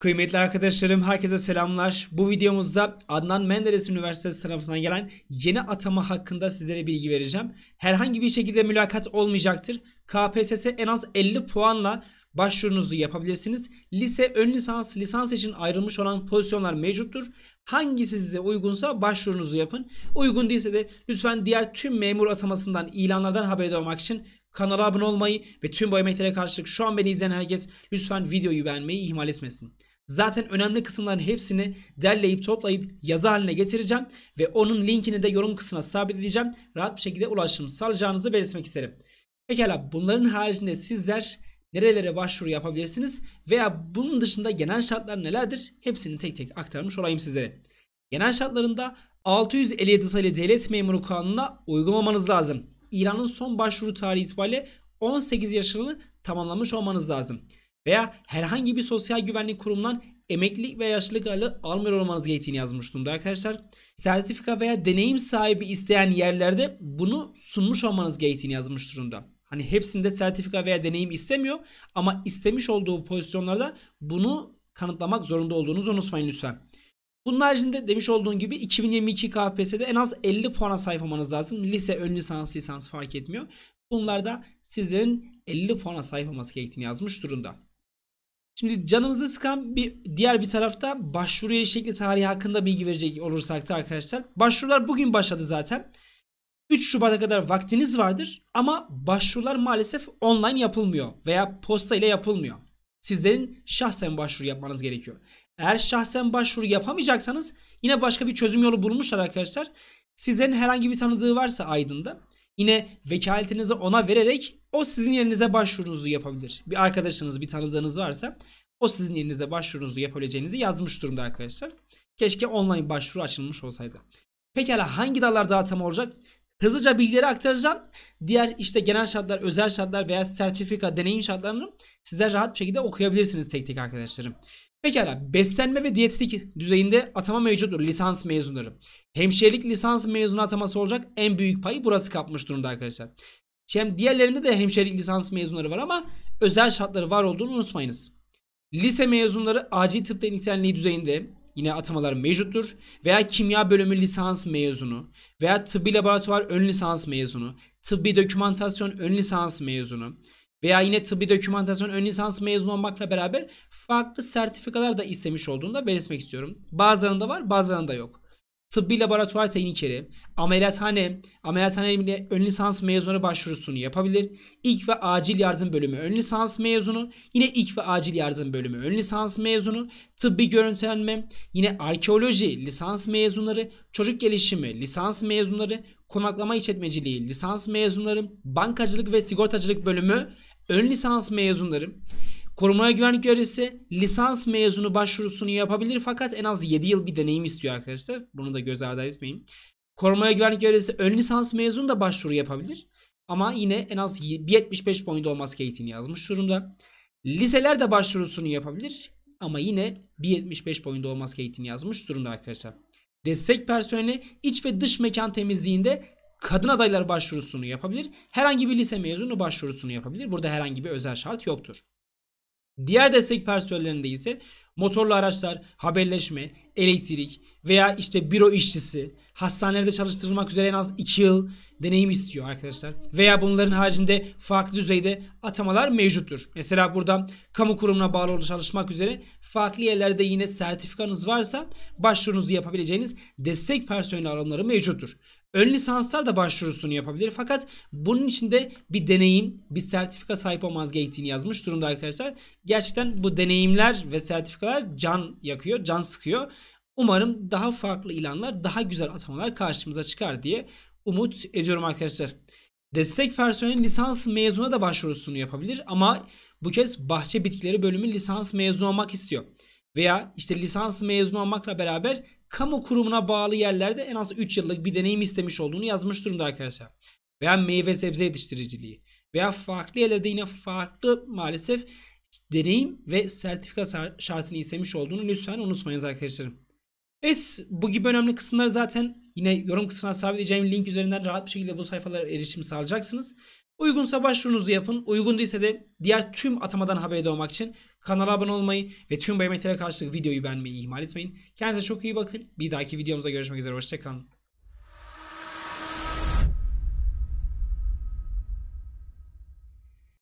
Kıymetli arkadaşlarım herkese selamlar. Bu videomuzda Adnan Menderes Üniversitesi tarafından gelen yeni atama hakkında sizlere bilgi vereceğim. Herhangi bir şekilde mülakat olmayacaktır. KPSS en az 50 puanla başvurunuzu yapabilirsiniz. Lise, ön lisans, lisans için ayrılmış olan pozisyonlar mevcuttur. Hangisi size uygunsa başvurunuzu yapın. Uygun değilse de lütfen diğer tüm memur atamasından, ilanlardan haberdar olmak için kanala abone olmayı ve tüm bu emeklere karşılık şu an beni izleyen herkes lütfen videoyu beğenmeyi ihmal etmesin. Zaten önemli kısımların hepsini derleyip toplayıp yazı haline getireceğim. Ve onun linkini de yorum kısmına sabitleyeceğim. Rahat bir şekilde ulaşım sağlayacağınızı belirtmek isterim. Pekala bunların haricinde sizler nerelere başvuru yapabilirsiniz veya bunun dışında genel şartlar nelerdir hepsini tek tek aktarmış olayım sizlere. Genel şartlarında 657 sayılı devlet memuru kanununa uygun olmanız lazım. İran'ın son başvuru tarihi itibariyle 18 yaşını tamamlamış olmanız lazım veya herhangi bir sosyal güvenlik kurumundan emeklilik ve yaşlılık aylığı almıyor olmanız gerektiğini yazmış durumda arkadaşlar. Sertifika veya deneyim sahibi isteyen yerlerde bunu sunmuş olmanız gerektiğini yazmış durumda. Hani hepsinde sertifika veya deneyim istemiyor ama istemiş olduğu pozisyonlarda bunu kanıtlamak zorunda olduğunuzu unutmayın lütfen. Bunun haricinde demiş olduğun gibi 2022 KPSS'de en az 50 puana sahip olmanız lazım. Lise, ön lisans, lisans fark etmiyor. Bunlar da sizin 50 puana sahip olması gerektiğini yazmış durumda. Şimdi canımızı sıkan bir diğer bir tarafta başvuru erişikli tarihi hakkında bilgi verecek olursak da arkadaşlar. Başvurular bugün başladı zaten. 3 Şubat'a kadar vaktiniz vardır ama başvurular maalesef online yapılmıyor veya posta ile yapılmıyor. Sizlerin şahsen başvuru yapmanız gerekiyor. Eğer şahsen başvuru yapamayacaksanız yine başka bir çözüm yolu bulmuşlar arkadaşlar. Sizlerin herhangi bir tanıdığı varsa Aydın'da yine vekaletinizi ona vererek o sizin yerinize başvurunuzu yapabilir. Bir arkadaşınız, bir tanıdığınız varsa o sizin yerinize başvurunuzu yapabileceğinizi yazmış durumda arkadaşlar. Keşke online başvuru açılmış olsaydı. Pekala hangi dallar dağıtım olacak? Hızlıca bilgileri aktaracağım. Diğer işte genel şartlar, özel şartlar veya sertifika, deneyim şartlarını size rahat bir şekilde okuyabilirsiniz tek tek arkadaşlarım. Pekala beslenme ve diyetetik düzeyinde atama mevcuttur lisans mezunları. Hemşirelik lisans mezunu ataması olacak en büyük payı burası kapmış durumda arkadaşlar. Şimdi diğerlerinde de hemşerilik lisans mezunları var ama özel şartları var olduğunu unutmayınız. Lise mezunları acil tıp teknisyenliği düzeyinde yine atamalar mevcuttur. Veya kimya bölümü lisans mezunu veya tıbbi laboratuvar ön lisans mezunu, tıbbi dokümantasyon ön lisans mezunu veya yine tıbbi dokümantasyon ön lisans mezunu olmakla beraber farklı sertifikalar da istemiş olduğunu da belirtmek istiyorum. Bazılarında var bazılarında yok tıbbi laboratuvar teknikeri, ameliyathane, ameliyathane ile ön lisans mezunu başvurusunu yapabilir. İlk ve acil yardım bölümü ön lisans mezunu, yine ilk ve acil yardım bölümü ön lisans mezunu, tıbbi görüntülenme, yine arkeoloji lisans mezunları, çocuk gelişimi lisans mezunları, konaklama işletmeciliği lisans mezunları, bankacılık ve sigortacılık bölümü ön lisans mezunları, Korumaya güvenlik görevlisi lisans mezunu başvurusunu yapabilir fakat en az 7 yıl bir deneyim istiyor arkadaşlar. Bunu da göz ardı etmeyin. Korumaya güvenlik görevlisi ön lisans mezunu da başvuru yapabilir. Ama yine en az 75 point olması gerektiğini yazmış durumda. Liseler de başvurusunu yapabilir. Ama yine 1.75 boyunda olması gerektiğini yazmış durumda arkadaşlar. Destek personeli iç ve dış mekan temizliğinde kadın adaylar başvurusunu yapabilir. Herhangi bir lise mezunu başvurusunu yapabilir. Burada herhangi bir özel şart yoktur. Diğer destek personellerinde ise motorlu araçlar, haberleşme, elektrik veya işte büro işçisi, hastanelerde çalıştırılmak üzere en az 2 yıl deneyim istiyor arkadaşlar. Veya bunların haricinde farklı düzeyde atamalar mevcuttur. Mesela burada kamu kurumuna bağlı çalışmak üzere Farklı yerlerde yine sertifikanız varsa başvurunuzu yapabileceğiniz destek personeli alanları mevcuttur. Ön lisanslar da başvurusunu yapabilir fakat bunun için de bir deneyim, bir sertifika sahip olmanız gerektiğini yazmış durumda arkadaşlar. Gerçekten bu deneyimler ve sertifikalar can yakıyor, can sıkıyor. Umarım daha farklı ilanlar, daha güzel atamalar karşımıza çıkar diye umut ediyorum arkadaşlar. Destek personeli lisans mezuna da başvurusunu yapabilir ama bu kez bahçe bitkileri bölümü lisans mezun olmak istiyor. Veya işte lisans mezun olmakla beraber kamu kurumuna bağlı yerlerde en az 3 yıllık bir deneyim istemiş olduğunu yazmış durumda arkadaşlar. Veya meyve sebze yetiştiriciliği veya farklı yerlerde yine farklı maalesef deneyim ve sertifika şartını istemiş olduğunu lütfen unutmayınız arkadaşlarım. Evet bu gibi önemli kısımları zaten yine yorum kısmına sabitleyeceğim link üzerinden rahat bir şekilde bu sayfalara erişim sağlayacaksınız. Uygunsa başvurunuzu yapın. Uygun değilse de diğer tüm atamadan haberdar olmak için kanala abone olmayı ve tüm beğenmeklere karşılık videoyu beğenmeyi ihmal etmeyin. Kendinize çok iyi bakın. Bir dahaki videomuzda görüşmek üzere. Hoşçakalın.